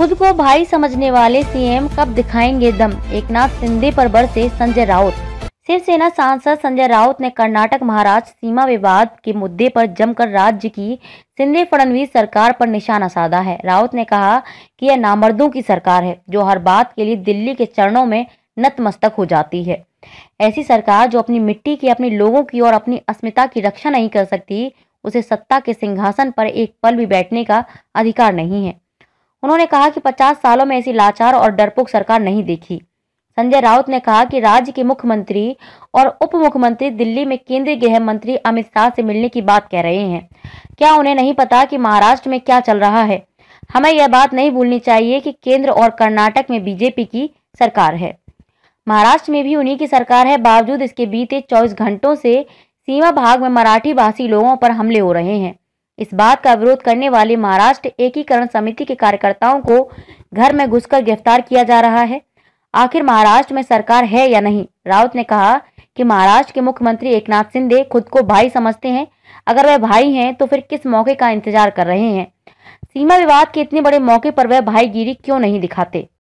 खुद को भाई समझने वाले सीएम कब दिखाएंगे दम एकनाथ शिंदे पर बरसे संजय राउत शिवसेना सांसद संजय राउत ने कर्नाटक महाराष्ट्र सीमा विवाद के मुद्दे पर जमकर राज्य की शिंदे फडणवीस सरकार पर निशाना साधा है राउत ने कहा कि यह नामर्दों की सरकार है जो हर बात के लिए दिल्ली के चरणों में नतमस्तक हो जाती है ऐसी सरकार जो अपनी मिट्टी की अपने लोगों की और अपनी अस्मिता की रक्षा नहीं कर सकती उसे सत्ता के सिंहासन पर एक पल भी बैठने का अधिकार नहीं है उन्होंने कहा कि 50 सालों में ऐसी लाचार और डरपोक सरकार नहीं देखी संजय राउत ने कहा कि राज्य के मुख्यमंत्री और उप मुख्यमंत्री दिल्ली में केंद्रीय गृह मंत्री अमित शाह से मिलने की बात कह रहे हैं क्या उन्हें नहीं पता कि महाराष्ट्र में क्या चल रहा है हमें यह बात नहीं भूलनी चाहिए कि केंद्र और कर्नाटक में बीजेपी की सरकार है महाराष्ट्र में भी उन्हीं की सरकार है बावजूद इसके बीते चौबीस घंटों से सीमा भाग में मराठी भाषी लोगों पर हमले हो रहे हैं इस बात का विरोध करने वाले महाराष्ट्र एकीकरण समिति के कार्यकर्ताओं को घर में घुसकर गिरफ्तार किया जा रहा है आखिर महाराष्ट्र में सरकार है या नहीं राउत ने कहा कि महाराष्ट्र के मुख्यमंत्री एकनाथ शिंदे खुद को भाई समझते हैं अगर वह भाई हैं तो फिर किस मौके का इंतजार कर रहे हैं सीमा विवाद के इतने बड़े मौके पर वह भाईगिरी क्यों नहीं दिखाते